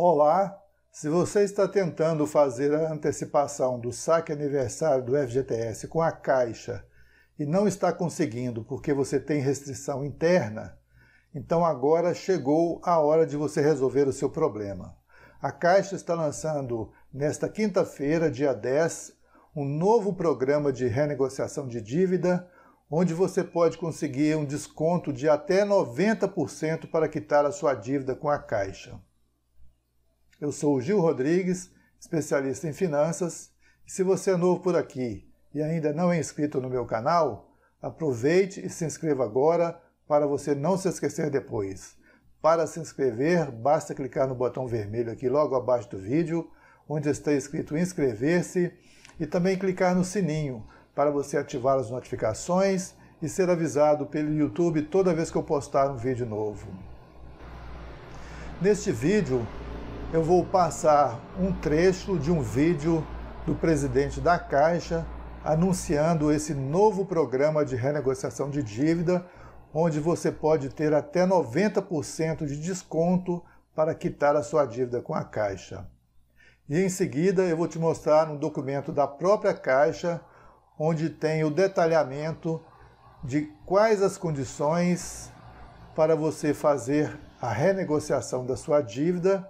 Olá! Se você está tentando fazer a antecipação do saque aniversário do FGTS com a Caixa e não está conseguindo porque você tem restrição interna, então agora chegou a hora de você resolver o seu problema. A Caixa está lançando nesta quinta-feira, dia 10, um novo programa de renegociação de dívida, onde você pode conseguir um desconto de até 90% para quitar a sua dívida com a Caixa. Eu sou o Gil Rodrigues, especialista em finanças. E se você é novo por aqui e ainda não é inscrito no meu canal, aproveite e se inscreva agora para você não se esquecer depois. Para se inscrever, basta clicar no botão vermelho aqui logo abaixo do vídeo, onde está escrito inscrever-se, e também clicar no sininho para você ativar as notificações e ser avisado pelo YouTube toda vez que eu postar um vídeo novo. Neste vídeo, eu vou passar um trecho de um vídeo do presidente da Caixa anunciando esse novo programa de renegociação de dívida, onde você pode ter até 90% de desconto para quitar a sua dívida com a Caixa. E em seguida eu vou te mostrar um documento da própria Caixa, onde tem o detalhamento de quais as condições para você fazer a renegociação da sua dívida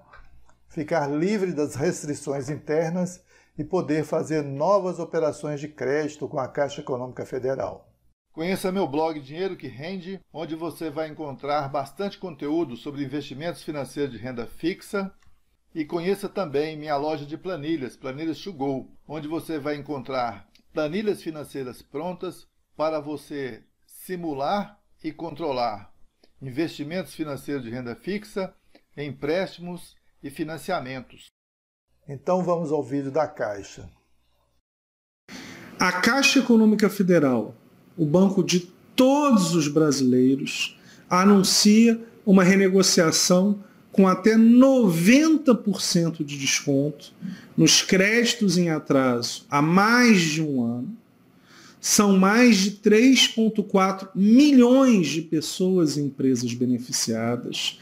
ficar livre das restrições internas e poder fazer novas operações de crédito com a Caixa Econômica Federal. Conheça meu blog Dinheiro que Rende, onde você vai encontrar bastante conteúdo sobre investimentos financeiros de renda fixa. E conheça também minha loja de planilhas, Planilhas to Go, onde você vai encontrar planilhas financeiras prontas para você simular e controlar investimentos financeiros de renda fixa, empréstimos e financiamentos. Então vamos ao vídeo da Caixa. A Caixa Econômica Federal, o banco de todos os brasileiros, anuncia uma renegociação com até 90% de desconto nos créditos em atraso há mais de um ano. São mais de 3,4 milhões de pessoas e empresas beneficiadas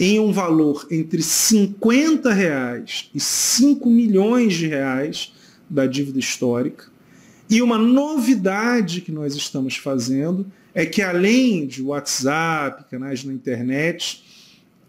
em um valor entre 50 reais e 5 milhões de reais da dívida histórica. E uma novidade que nós estamos fazendo é que além de WhatsApp, canais na internet,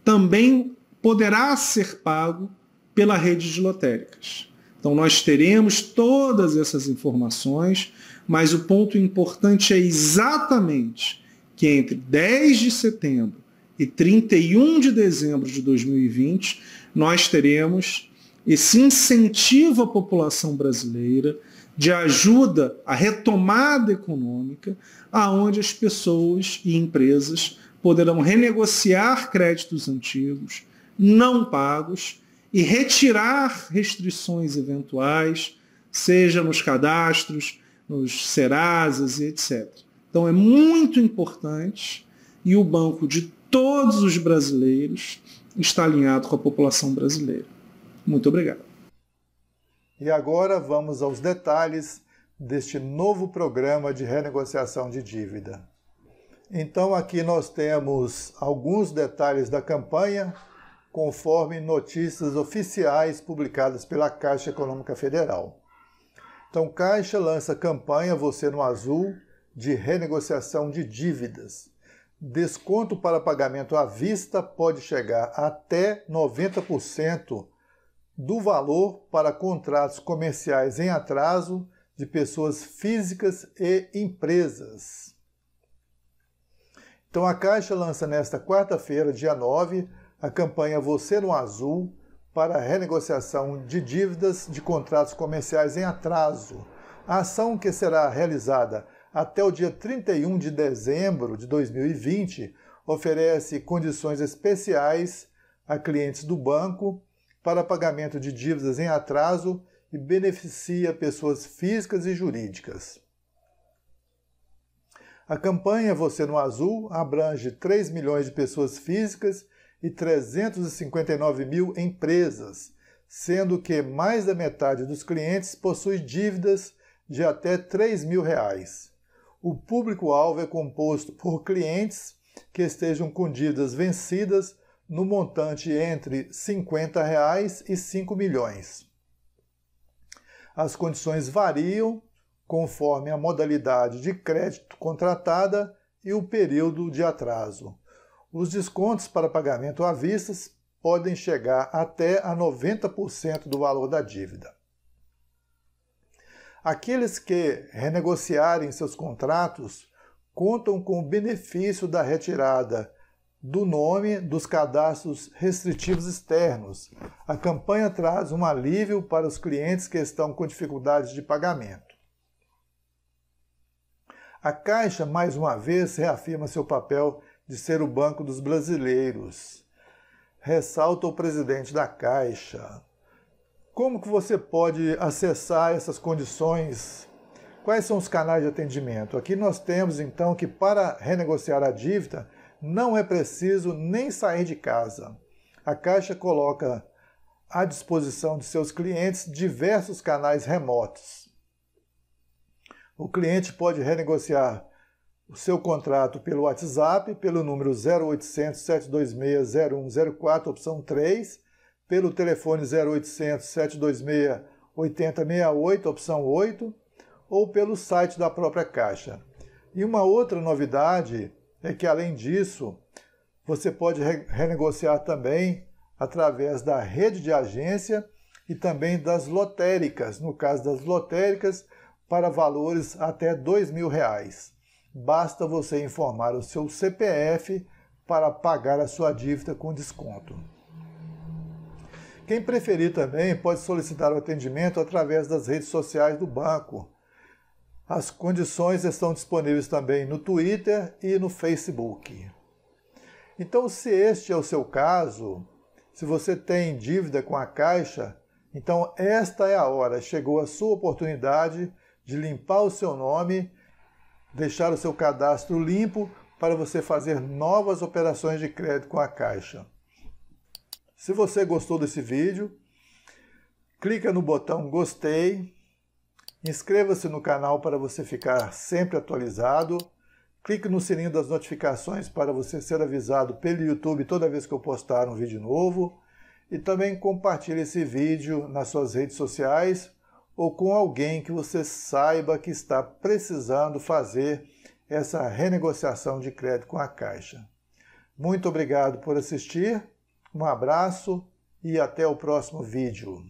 também poderá ser pago pela rede de lotéricas. Então nós teremos todas essas informações, mas o ponto importante é exatamente que entre 10 de setembro e 31 de dezembro de 2020, nós teremos esse incentivo à população brasileira de ajuda à retomada econômica, aonde as pessoas e empresas poderão renegociar créditos antigos, não pagos, e retirar restrições eventuais, seja nos cadastros, nos Serasas e etc. Então é muito importante e o banco de todos os brasileiros está alinhado com a população brasileira. Muito obrigado. E agora vamos aos detalhes deste novo programa de renegociação de dívida. Então aqui nós temos alguns detalhes da campanha, conforme notícias oficiais publicadas pela Caixa Econômica Federal. Então Caixa lança campanha Você no Azul de renegociação de dívidas desconto para pagamento à vista pode chegar até 90% do valor para contratos comerciais em atraso de pessoas físicas e empresas. Então a Caixa lança nesta quarta-feira, dia 9, a campanha Você no Azul para renegociação de dívidas de contratos comerciais em atraso. A ação que será realizada até o dia 31 de dezembro de 2020, oferece condições especiais a clientes do banco para pagamento de dívidas em atraso e beneficia pessoas físicas e jurídicas. A campanha Você no Azul abrange 3 milhões de pessoas físicas e 359 mil empresas, sendo que mais da metade dos clientes possui dívidas de até 3 mil reais. O público-alvo é composto por clientes que estejam com dívidas vencidas no montante entre R$ 50 reais e 5 milhões. As condições variam conforme a modalidade de crédito contratada e o período de atraso. Os descontos para pagamento à vista podem chegar até a 90% do valor da dívida. Aqueles que renegociarem seus contratos contam com o benefício da retirada do nome dos cadastros restritivos externos. A campanha traz um alívio para os clientes que estão com dificuldades de pagamento. A Caixa, mais uma vez, reafirma seu papel de ser o banco dos brasileiros. Ressalta o presidente da Caixa. Como que você pode acessar essas condições? Quais são os canais de atendimento? Aqui nós temos então que para renegociar a dívida não é preciso nem sair de casa. A Caixa coloca à disposição de seus clientes diversos canais remotos. O cliente pode renegociar o seu contrato pelo WhatsApp, pelo número 0800 726 0104, opção 3, pelo telefone 0800 726 8068, opção 8, ou pelo site da própria Caixa. E uma outra novidade é que, além disso, você pode re renegociar também através da rede de agência e também das lotéricas, no caso das lotéricas, para valores até R$ 2.000. Basta você informar o seu CPF para pagar a sua dívida com desconto. Quem preferir também pode solicitar o atendimento através das redes sociais do banco. As condições estão disponíveis também no Twitter e no Facebook. Então, se este é o seu caso, se você tem dívida com a Caixa, então esta é a hora, chegou a sua oportunidade de limpar o seu nome, deixar o seu cadastro limpo para você fazer novas operações de crédito com a Caixa. Se você gostou desse vídeo, clica no botão gostei, inscreva-se no canal para você ficar sempre atualizado, clique no sininho das notificações para você ser avisado pelo YouTube toda vez que eu postar um vídeo novo e também compartilhe esse vídeo nas suas redes sociais ou com alguém que você saiba que está precisando fazer essa renegociação de crédito com a Caixa. Muito obrigado por assistir um abraço e até o próximo vídeo.